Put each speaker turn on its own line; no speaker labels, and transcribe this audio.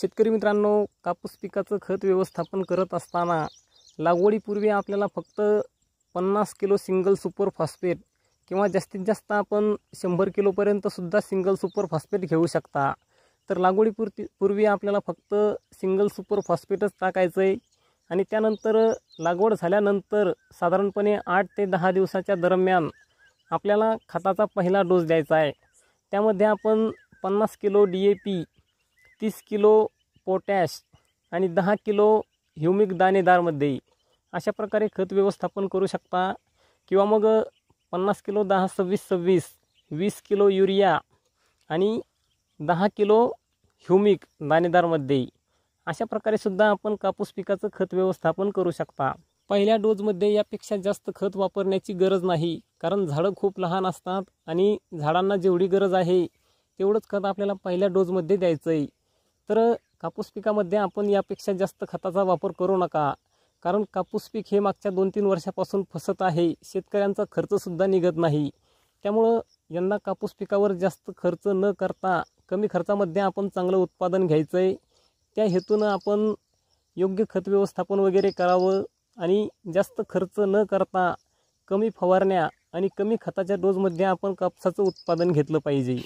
शेतकरी मित्रांनो कापूस पिकाचं खत व्यवस्थापन करत असताना लागवडीपूर्वी आपल्याला फक्त पन्नास किलो सिंगल सुपर फॉस्फेट किंवा जास्तीत जास्त आपण शंभर किलोपर्यंतसुद्धा सिंगल सुपर फॉस्फेट घेऊ शकता तर लागवडीपुरती पूर्वी आपल्याला फक्त सिंगल सुपर फॉस्फेटच टाकायचं आहे आणि त्यानंतर लागवड झाल्यानंतर साधारणपणे आठ ते दहा दिवसाच्या दरम्यान आपल्याला खताचा पहिला डोस द्यायचा आहे त्यामध्ये आपण पन्नास किलो डी ए पी तीस किलो पोटॅश आणि दहा किलो ह्युमिक दाणेदारमध्ये अशा प्रकारे खत व्यवस्थापन करू शकता किंवा मग पन्नास किलो दहा सव्वीस सव्वीस वीस किलो युरिया आणि दहा किलो ह्युमिक दाणेदारमध्ये अशा प्रकारे सुद्धा आपण कापूस पिकाचं खत व्यवस्थापन करू शकता पहिल्या डोजमध्ये यापेक्षा जास्त खत वापरण्याची गरज नाही कारण झाडं खूप लहान असतात आणि झाडांना जेवढी गरज आहे तेवढंच खत आपल्याला पहिल्या डोजमध्ये द्यायचं आहे तर कापूस पिकामध्ये आपण यापेक्षा जास्त खताचा वापर करू नका कारण कापूस पीक हे मागच्या दोन तीन वर्षापासून फसत आहे शेतकऱ्यांचा खर्चसुद्धा निघत नाही त्यामुळं यांना कापूस पिकावर जास्त खर्च न करता कमी खर्चामध्ये आपण चांगलं उत्पादन घ्यायचं आहे त्या हेतूनं आपण योग्य खत व्यवस्थापन वगैरे करावं आणि जास्त खर्च न करता कमी फवारण्या आणि कमी खताच्या डोजमध्ये आपण कापसाचं उत्पादन घेतलं पाहिजे